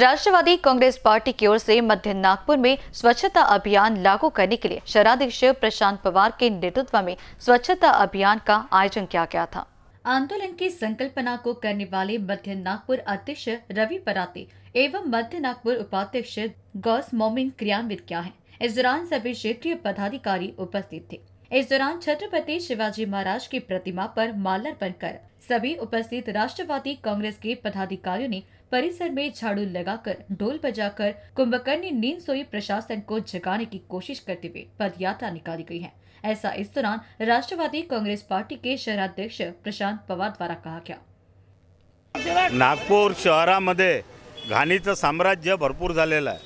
राष्ट्रवादी Congress party की ओर से मध्य नागपुर में स्वच्छता अभियान लागू करने के लिए शहराध्यक्ष प्रशांत पवार के नेतृत्व में स्वच्छता अभियान का आयोजन किया गया था आंदोलन की संकल्पना को करने वाले मध्य नागपुर अध्यक्ष रवि पराते एवं मध्य नागपुर उपाध्यक्ष गौस मोमिन क्रियान्वित किया है इस दौरान सभी क्षेत्रीय पदाधिकारी उपस्थित थे इस दौरान छत्रपति शिवाजी महाराज की प्रतिमा पर माल्यार्पण कर सभी उपस्थित राष्ट्रवादी कांग्रेस के पदाधिकारियों ने परिसर में झाड़ू लगाकर ढोल बजाकर कुंभकर्णी नींद सोई प्रशासन को जगाने की कोशिश करते हुए पदयात्रा निकाली गई है ऐसा इस दौरान राष्ट्रवादी कांग्रेस पार्टी के शहराध्यक्ष प्रशांत पवार द्वारा कहा गया नागपुर शहरा मध्य घाणीचं साम्राज्य भरपूर है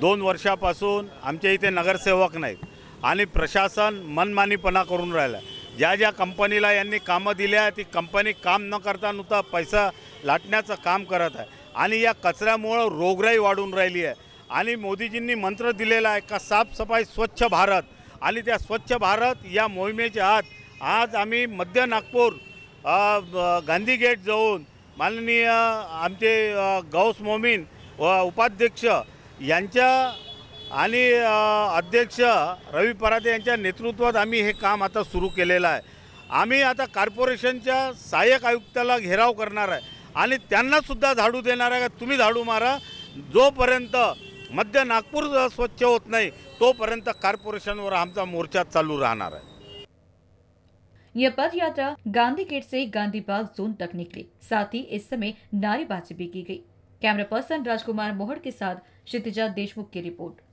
दोन वर्षापासून आमच्या नगर सेवक नहीं आणि प्रशासन मनमानीपना कर राहिलं आहे ज्या ज्या कंपनीला यांनी कामं ती कंपनी काम न करता नुसता पैसा लाटण्याचं काम करता है आणि या कचऱ्यामुळं रोगराई वाढून राहिली आहे आणि मोदीजींनी मंत्र दिलेला आहे का साफसफाई स्वच्छ भारत आणि त्या स्वच्छ भारत या मोहिमेच्या आत आज आम्ही मध्य नागपूर गांधी गेट जाऊन माननीय आमचे गौस मोमीन उपाध्यक्ष यांच्या आणि अध्यक्ष रवी पराते यांच्या नेतृत्वात आम्ही हे काम आता सुरू केलेलं आहे आम्ही आता कॉर्पोरेशनच्या सहाय्यक आयुक्ताला घेराव करणार आहे आणि झाडू देणार आहे का झाडू मारा जोपर्यंत मध्य नागपूर स्वच्छ होत नाही तोपर्यंत कॉर्पोरेशनवर आमचा मोर्चा चालू रहना है यह पद यात्रा गांधी गेट से गांधी बाग जोन तक निकली साथ ही इस समय नारेबाजी भी की गई कैमरा पर्सन राजकुमार मोहड़ के साथ क्षितिजा देशमुख की रिपोर्ट